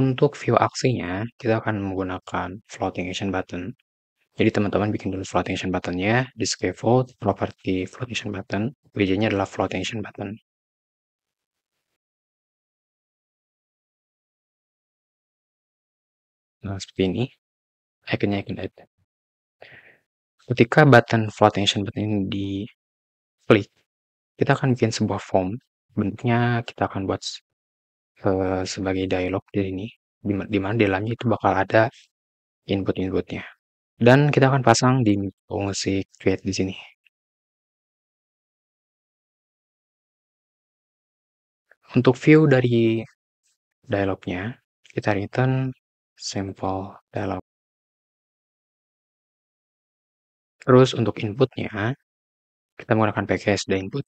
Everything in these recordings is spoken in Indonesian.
Untuk view aksinya, kita akan menggunakan floating action button. Jadi teman-teman bikin dulu floating action buttonnya di scaffold property floating action button. widgetnya adalah floating action button. Nah, seperti ini. Iconnya icon add. Ketika button floating action button ini di klik, kita akan bikin sebuah form. Bentuknya kita akan buat uh, sebagai dialog di sini, di, di mana dalamnya itu bakal ada input-inputnya. Dan kita akan pasang di fungsi create di sini. Untuk view dari dialognya, kita return sample dialog. Terus untuk inputnya, kita menggunakan package input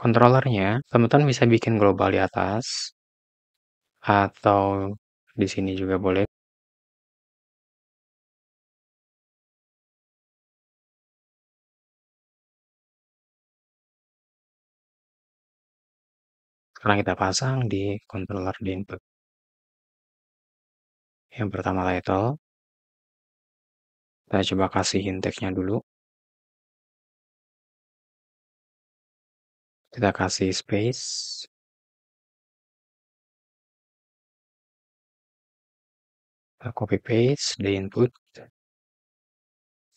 controllernya, teman-teman bisa bikin global di atas, atau di sini juga boleh. Sekarang kita pasang di controller di input. Yang pertama title. Kita coba kasih intake-nya dulu. kita kasih space kita copy paste di input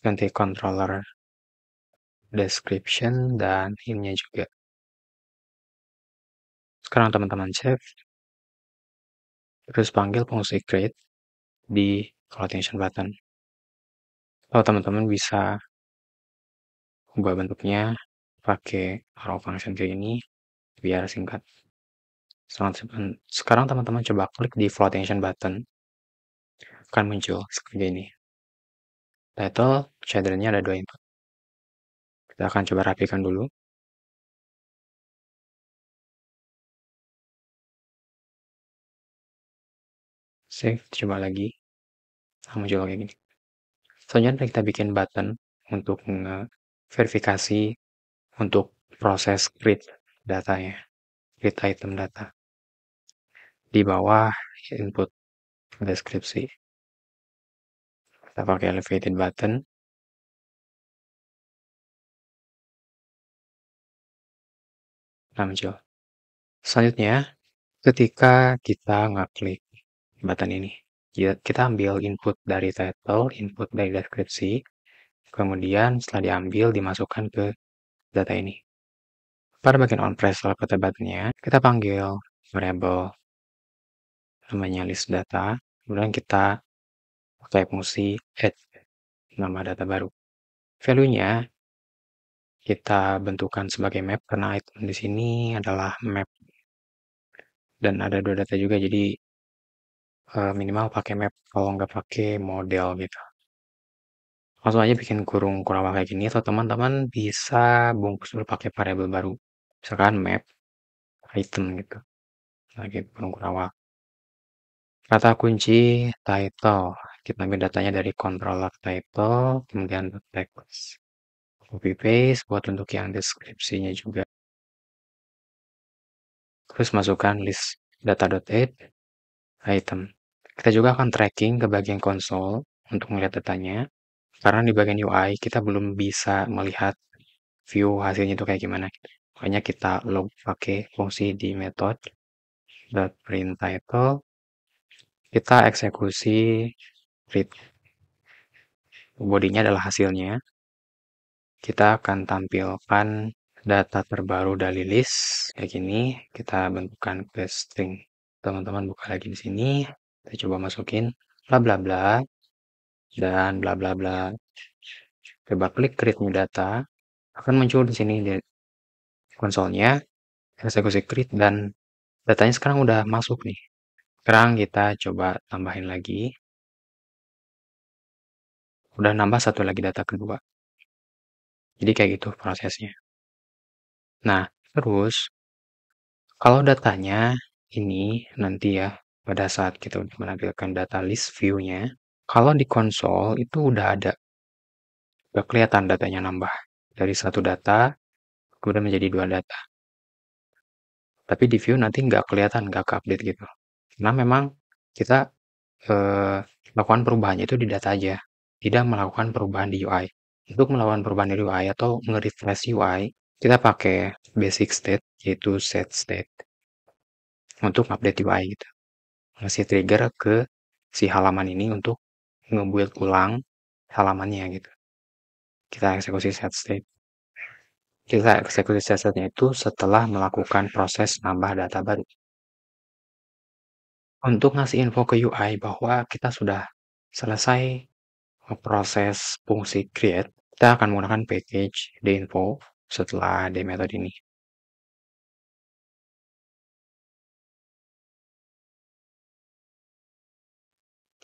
ganti controller description dan innya juga sekarang teman-teman save terus panggil fungsi create di flotation button kalau teman-teman bisa ubah bentuknya pakai arrow function kayak ini biar singkat. Sekarang teman-teman coba klik di flotation button. Akan muncul seperti ini. Title, shadernya ada dua input. Kita akan coba rapikan dulu. Save, coba lagi. Nah, muncul kayak gini. Selanjutnya kita bikin button untuk verifikasi untuk proses create datanya, create item data. Di bawah input deskripsi. Kita pakai elevated button. Muncul. Selanjutnya, ketika kita ngeklik button ini, ya, kita ambil input dari title, input dari deskripsi, kemudian setelah diambil dimasukkan ke data ini. Pada bagian on-press soal buttonnya, kita panggil variable namanya list data, kemudian kita pakai fungsi add nama data baru. Value-nya kita bentukkan sebagai map karena item di sini adalah map dan ada dua data juga jadi eh, minimal pakai map kalau nggak pakai model gitu. Langsung aja bikin kurung kurawal kayak gini atau teman-teman bisa bungkus dulu pakai variabel baru. Misalkan map item gitu. Lagi kurung kurawal. Kata kunci title. Kita ambil datanya dari controller title, kemudian text. Copy paste buat untuk yang deskripsinya juga. Terus masukkan list data data.app item. Kita juga akan tracking ke bagian konsol untuk melihat datanya. Karena di bagian UI kita belum bisa melihat view hasilnya itu kayak gimana. Makanya kita log pakai fungsi di method dot print title kita eksekusi read bodinya adalah hasilnya kita akan tampilkan data terbaru dari list kayak gini kita bentukkan ke string teman-teman buka lagi di sini kita coba masukin bla bla bla dan bla bla bla. Coba klik create new data, akan muncul di sini di konsolnya, eksekusi create dan datanya sekarang udah masuk nih. Sekarang kita coba tambahin lagi. Udah nambah satu lagi data kedua. Jadi kayak gitu prosesnya. Nah, terus kalau datanya ini nanti ya pada saat kita menampilkan data list view-nya kalau di konsol itu udah ada. Udah kelihatan datanya nambah. Dari satu data, kemudian menjadi dua data. Tapi di view nanti nggak kelihatan, nggak ke-update gitu. Karena memang kita eh, melakukan perubahannya itu di data aja. Tidak melakukan perubahan di UI. Untuk melakukan perubahan di UI atau nge-refresh UI, kita pakai basic state, yaitu set state. Untuk update UI gitu. Ngasih trigger ke si halaman ini untuk ngebuild ulang halamannya gitu. Kita eksekusi set state. Kita eksekusi set state-nya itu setelah melakukan proses nambah data baru. Untuk ngasih info ke UI bahwa kita sudah selesai proses fungsi create, kita akan menggunakan package info setelah di metode ini.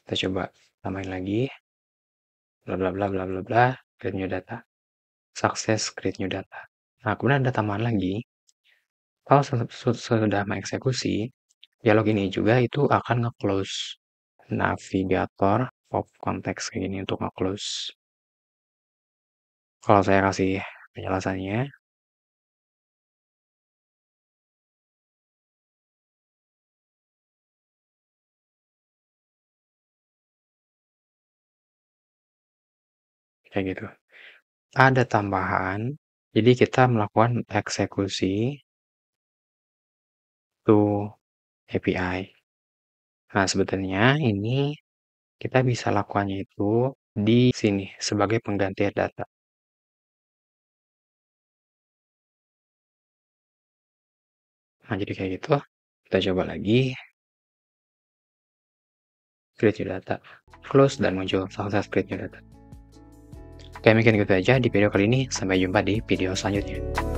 Kita coba tambahin lagi. Bla bla bla bla bla bla, create new data. Success create new data. Nah, kemudian ada tambahan lagi. Kalau sudah mengeksekusi, dialog ini juga itu akan nge-close navigator pop context kayak gini untuk nge-close. Kalau saya kasih penjelasannya, kayak gitu. Ada tambahan, jadi kita melakukan eksekusi to API. Nah, sebetulnya ini kita bisa lakukannya itu di sini sebagai pengganti data. Nah, jadi kayak gitu. Kita coba lagi. Create your data. Close dan muncul Sukses create your data. Oke, mungkin gitu aja di video kali ini. Sampai jumpa di video selanjutnya.